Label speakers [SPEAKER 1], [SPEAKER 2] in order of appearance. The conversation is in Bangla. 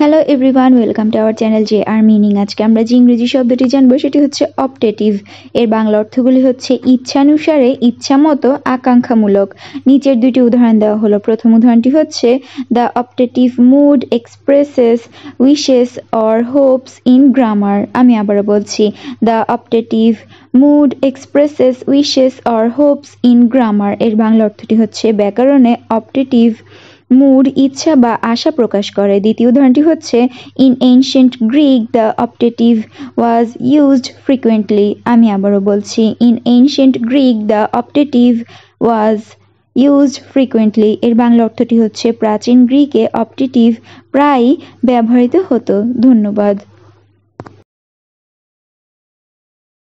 [SPEAKER 1] hello everyone welcome to our channel J R meaning আজকে আমরা যে ইংরেজি শব্দটি জানবো সেটি হচ্ছে অপটেটিভ এর বাংলা অর্থগুলি হচ্ছে ইচ্ছানুসারে ইচ্ছা মতো আকাঙ্ক্ষামূলক নিচের দুটি উদাহরণ দেওয়া হলো প্রথম উদাহরণটি হচ্ছে the optative mood expresses wishes or hopes in grammar আমি আবারও বলছি the optative mood expresses wishes or hopes in grammar এর বাংলা অর্থটি হচ্ছে ব্যাকরণে অপটেটিভ মুড ইচ্ছা বা আশা প্রকাশ করে দ্বিতীয় উদাহরণটি হচ্ছে in ancient Greek the optative was used frequently আমি আবারও বলছি in ancient Greek the optative was used frequently এর বাংলা অর্থটি হচ্ছে প্রাচীন গ্রিকে অপটেটিভ প্রায়ই ব্যবহৃত হতো ধন্যবাদ